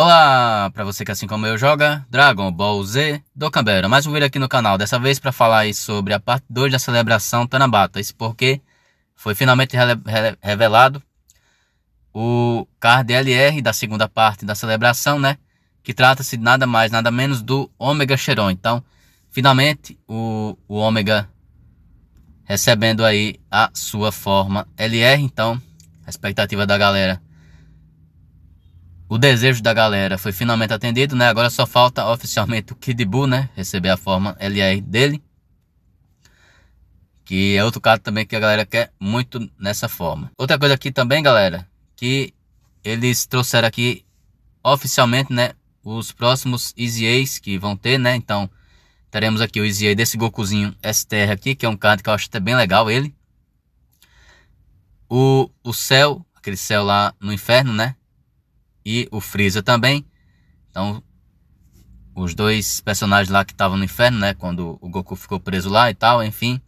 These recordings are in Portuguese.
Olá, para você que assim como eu joga Dragon Ball Z do Canberra. Mais um vídeo aqui no canal, dessa vez para falar aí sobre a parte 2 da celebração Tanabata. Isso porque foi finalmente revelado o card LR da segunda parte da celebração, né? Que trata-se de nada mais, nada menos do Ômega Xeron. Então, finalmente o, o Ômega recebendo aí a sua forma LR. Então, a expectativa da galera o desejo da galera foi finalmente atendido, né? Agora só falta oficialmente o Kid Buu, né? Receber a forma LR dele. Que é outro cara também que a galera quer muito nessa forma. Outra coisa aqui também, galera, que eles trouxeram aqui oficialmente, né? Os próximos Easy A's que vão ter, né? Então, teremos aqui o Easy A desse Gokuzinho STR aqui, que é um card que eu acho até bem legal ele. O, o céu, aquele céu lá no inferno, né? e o Freeza também. Então, os dois personagens lá que estavam no inferno, né? Quando o Goku ficou preso lá e tal, enfim.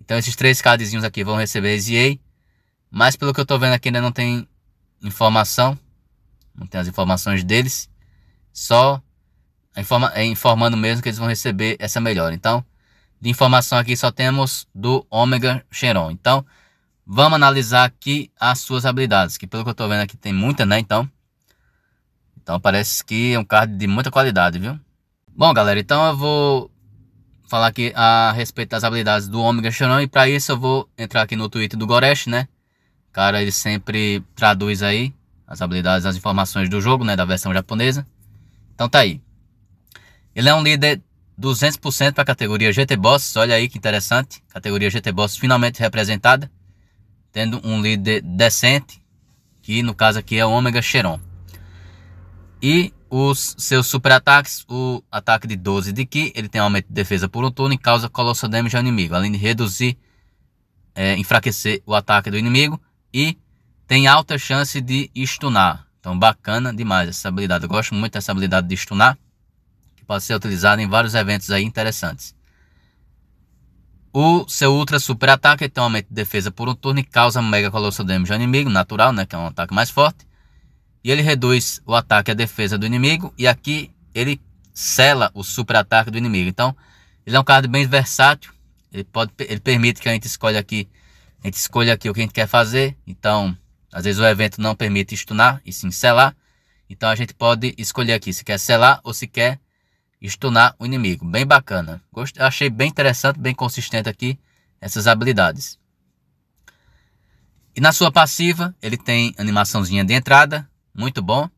Então, esses três cardzinhos aqui vão receber ZA. Mas, pelo que eu tô vendo aqui, ainda não tem informação. Não tem as informações deles. Só informa é informando mesmo que eles vão receber essa melhora. Então, de informação aqui só temos do Omega Xeron. Então, vamos analisar aqui as suas habilidades. Que pelo que eu tô vendo aqui tem muita, né? Então, então parece que é um card de muita qualidade, viu? Bom, galera, então eu vou falar aqui a respeito das habilidades do Omega Xenon e para isso eu vou entrar aqui no Twitter do Goresh, né? O cara, ele sempre traduz aí as habilidades, as informações do jogo, né, da versão japonesa. Então tá aí. Ele é um líder 200% para a categoria GT Boss, olha aí que interessante, categoria GT Boss finalmente representada, tendo um líder decente, que no caso aqui é o Omega Xeron. E os seus super ataques o ataque de 12 de Ki, ele tem aumento de defesa por um turno e causa colossal damage ao inimigo, além de reduzir, é, enfraquecer o ataque do inimigo e tem alta chance de stunar. Então bacana demais essa habilidade, eu gosto muito dessa habilidade de stunar, que pode ser utilizada em vários eventos aí interessantes. O seu ultra super ataque tem aumento de defesa por um turno e causa mega colossal damage ao inimigo, natural, né, que é um ataque mais forte. E ele reduz o ataque à defesa do inimigo. E aqui ele sela o super-ataque do inimigo. Então, ele é um card bem versátil. Ele, pode, ele permite que a gente escolha aqui. A gente escolha aqui o que a gente quer fazer. Então, às vezes o evento não permite stunar e sim selar. Então a gente pode escolher aqui se quer selar ou se quer stunar o inimigo. Bem bacana. Gostei, achei bem interessante, bem consistente aqui essas habilidades. E na sua passiva, ele tem animaçãozinha de entrada, muito bom.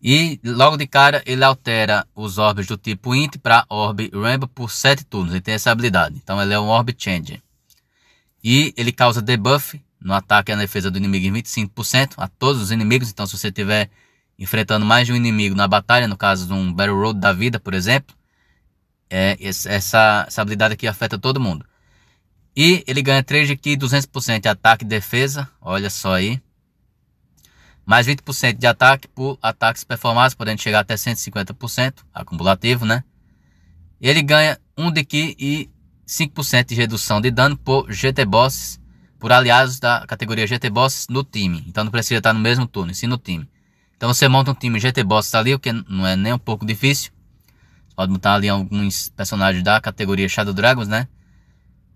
E logo de cara ele altera os orbes do tipo int para orb rainbow por 7 turnos. Ele tem essa habilidade. Então ele é um orb Changer. E ele causa debuff no ataque e na defesa do inimigo em 25% a todos os inimigos. Então se você tiver enfrentando mais de um inimigo na batalha, no caso de um Battle Road da vida, por exemplo, é, essa, essa habilidade aqui afeta todo mundo. E ele ganha 3 de ki, 200% de ataque e defesa. Olha só aí mais 20% de ataque por ataques performados, podendo chegar até 150% acumulativo, né? Ele ganha 1 de ki e 5% de redução de dano por GT Bosses, por aliados da categoria GT Bosses no time. Então não precisa estar no mesmo turno, sim no time. Então você monta um time GT Bosses ali, o que não é nem um pouco difícil. Você pode montar ali alguns personagens da categoria Shadow Dragons, né?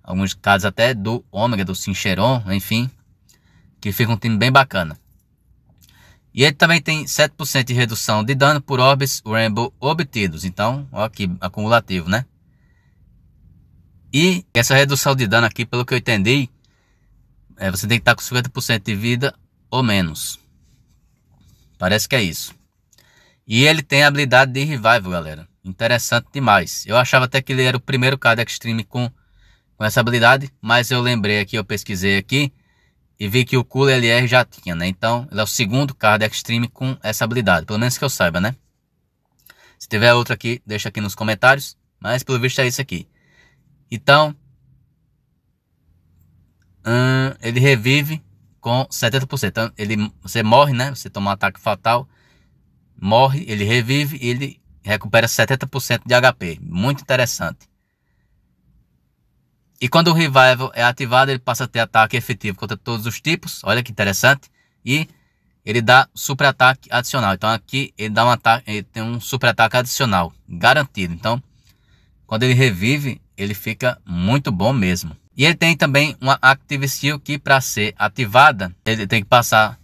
Alguns casos até do Ômega, do Sincheron, enfim. Que fica um time bem bacana. E ele também tem 7% de redução de dano por orbes Rainbow obtidos. Então, ó aqui, acumulativo, né? E essa redução de dano aqui, pelo que eu entendi, é, você tem que estar com 50% de vida ou menos. Parece que é isso. E ele tem a habilidade de revival, galera. Interessante demais. Eu achava até que ele era o primeiro cara Extreme com, com essa habilidade, mas eu lembrei aqui, eu pesquisei aqui e vi que o Cooler LR já tinha, né? Então, ele é o segundo carro Extreme com essa habilidade, pelo menos que eu saiba, né? Se tiver outro aqui, deixa aqui nos comentários, mas pelo visto é isso aqui. Então, hum, ele revive com 70%. Então, ele, você morre, né? Você toma um ataque fatal, morre, ele revive e ele recupera 70% de HP. Muito interessante. E quando o revival é ativado, ele passa a ter ataque efetivo contra todos os tipos. Olha que interessante. E ele dá super ataque adicional. Então aqui ele dá um ataque, ele tem um super ataque adicional garantido. Então, quando ele revive, ele fica muito bom mesmo. E ele tem também uma Active Skill que para ser ativada, ele tem que passar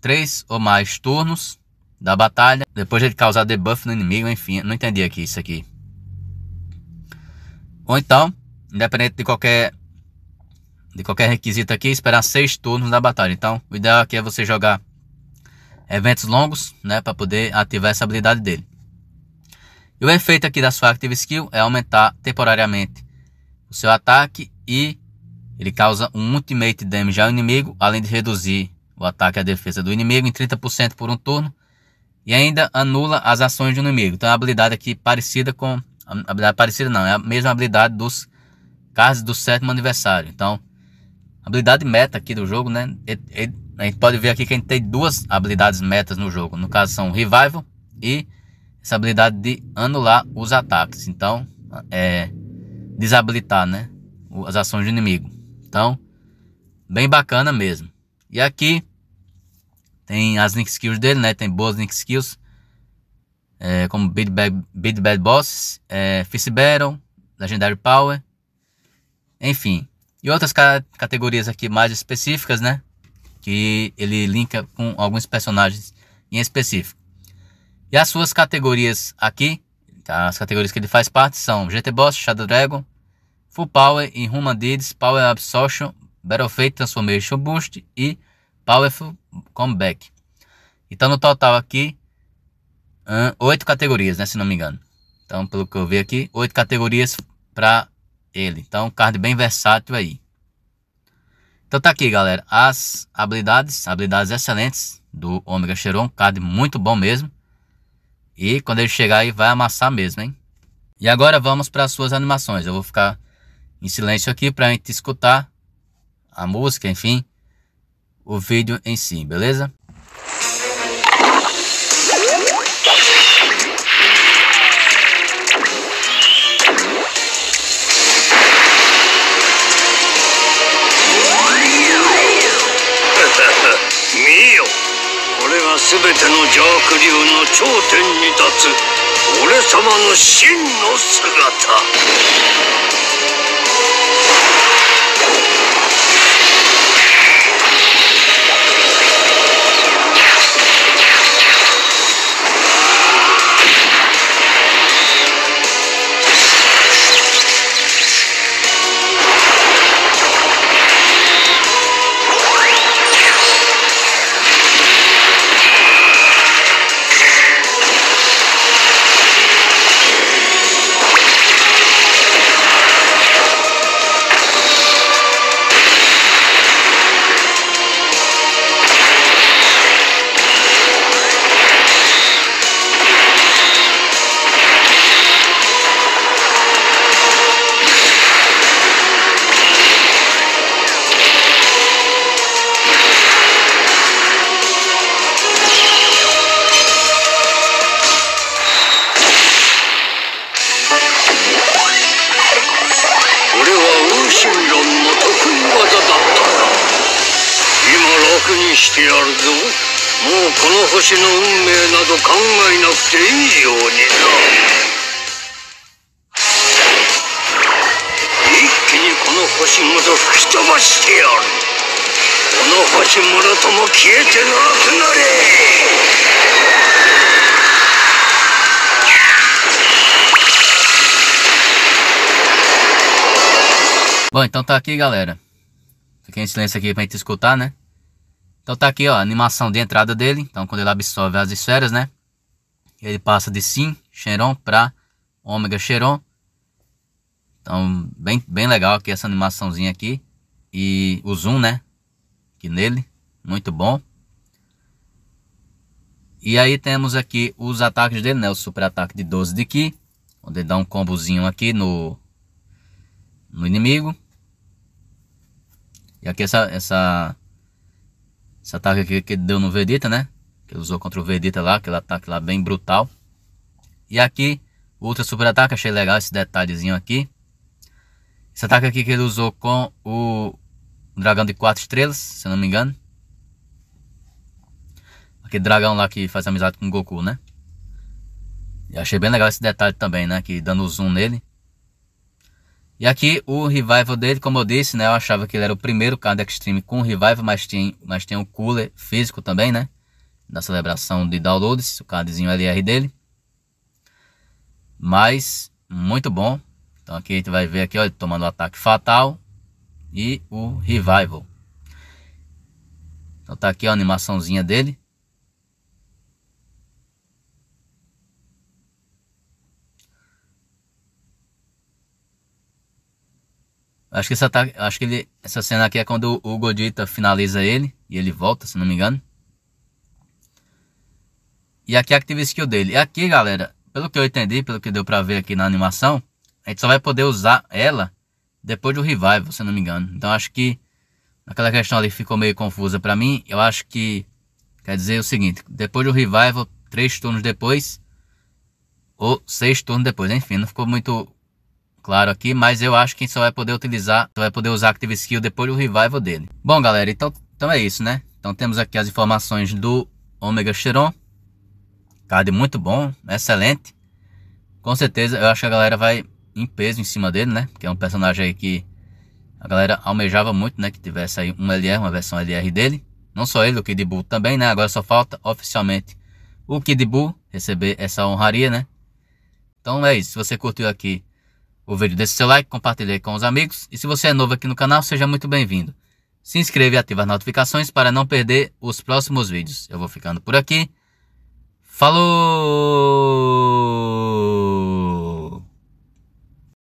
três ou mais turnos da batalha, depois de causar debuff no inimigo, enfim, não entendi aqui isso aqui. Ou então, independente de qualquer de qualquer requisito aqui, esperar seis turnos na batalha. Então, o ideal aqui é você jogar eventos longos, né, para poder ativar essa habilidade dele. E o efeito aqui da sua Active Skill é aumentar temporariamente o seu ataque e ele causa um Ultimate Damage ao inimigo, além de reduzir o ataque e a defesa do inimigo em 30% por um turno e ainda anula as ações do inimigo. Então, é uma habilidade aqui parecida com... habilidade parecida não, é a mesma habilidade dos caso do sétimo aniversário. Então, habilidade meta aqui do jogo, né? a gente pode ver aqui que a gente tem duas habilidades metas no jogo. No caso são Revival e essa habilidade de anular os ataques. Então, é desabilitar, né? As ações do inimigo. Então, bem bacana mesmo. E aqui tem as link skills dele, né? Tem boas link skills. É, como Beat Bad, Bid Bad Boss, é, Fist Battle, Legendary Power, enfim, e outras ca categorias aqui mais específicas, né? Que ele linka com alguns personagens em específico. E as suas categorias aqui, tá? as categorias que ele faz parte são GT Boss, Shadow Dragon, Full Power e Human Deeds, Power Absorption, Battle Fate, Transformation Boost e Powerful Comeback. Então no total aqui, oito categorias, né, se não me engano. Então pelo que eu vi aqui, oito categorias para ele. Então, card bem versátil aí. Então tá aqui, galera, as habilidades, habilidades excelentes do Omega Cheiron, card muito bom mesmo. E quando ele chegar aí vai amassar mesmo, hein? E agora vamos para as suas animações. Eu vou ficar em silêncio aqui para a gente escutar a música, enfim, o vídeo em si, beleza? 全ての邪悪流の頂点に立つ俺様の真の姿やるぞもうこの星の運命など考えなくていいようにな一気にこの星ごと吹き飛ばしてやるこの星もろとも消えてなくなれ Bom, então tá aqui, galera. Fiquem em silêncio aqui pra gente escutar, né? Então tá aqui ó, a animação de entrada dele. Então quando ele absorve as esferas, né? Ele passa de Sim Xeron para Ômega Xeron. Então bem, bem legal aqui essa animaçãozinha aqui. E o zoom, né? Aqui nele, muito bom. E aí temos aqui os ataques dele, né? O super ataque de 12 de Ki. Onde ele dá um combozinho aqui no, no inimigo. E aqui essa, essa esse ataque tá que, que deu no Vegeta, né? Que ele usou contra o Vegeta lá, aquele ataque lá bem brutal. E aqui, outro super ataque, achei legal esse detalhezinho aqui. Esse ataque aqui que ele usou com o dragão de quatro estrelas, se eu não me engano. Aquele dragão lá que faz amizade com o Goku, né? E achei bem legal esse detalhe também, né? Que dando zoom nele. E aqui o revival dele, como eu disse, né? Eu achava que ele era o primeiro card extreme com revival, mas tem, mas tem um cooler físico também, né? Da celebração de downloads, o cardzinho LR dele. Mas, muito bom. Então aqui a gente vai ver aqui, ó, tomando o ataque fatal e o revival. Então tá aqui a animaçãozinha dele. Acho que essa, tá, acho que ele, essa cena aqui é quando o Godita finaliza ele e ele volta, se não me engano. E aqui é a Active Skill dele. E aqui, galera, pelo que eu entendi, pelo que deu pra ver aqui na animação, a gente só vai poder usar ela depois do Revival, se não me engano. Então acho que aquela questão ali ficou meio confusa pra mim. Eu acho que quer dizer o seguinte, depois do Revival, três turnos depois, ou seis turnos depois, enfim, não ficou muito claro aqui, mas eu acho que só vai poder utilizar, só vai poder usar Active Skill depois do revival dele. Bom, galera, então, então é isso, né? Então temos aqui as informações do Omega Chiron. Card muito bom, excelente. Com certeza, eu acho que a galera vai em peso em cima dele, né? Que é um personagem aí que a galera almejava muito, né? Que tivesse aí um LR, uma versão LR dele. Não só ele, o Kid Buu também, né? Agora só falta oficialmente o Kid Buu receber essa honraria, né? Então é isso. Se você curtiu aqui o vídeo deixe seu like, compartilhe com os amigos e se você é novo aqui no canal, seja muito bem-vindo. Se inscreva e ative as notificações para não perder os próximos vídeos. Eu vou ficando por aqui. Falou!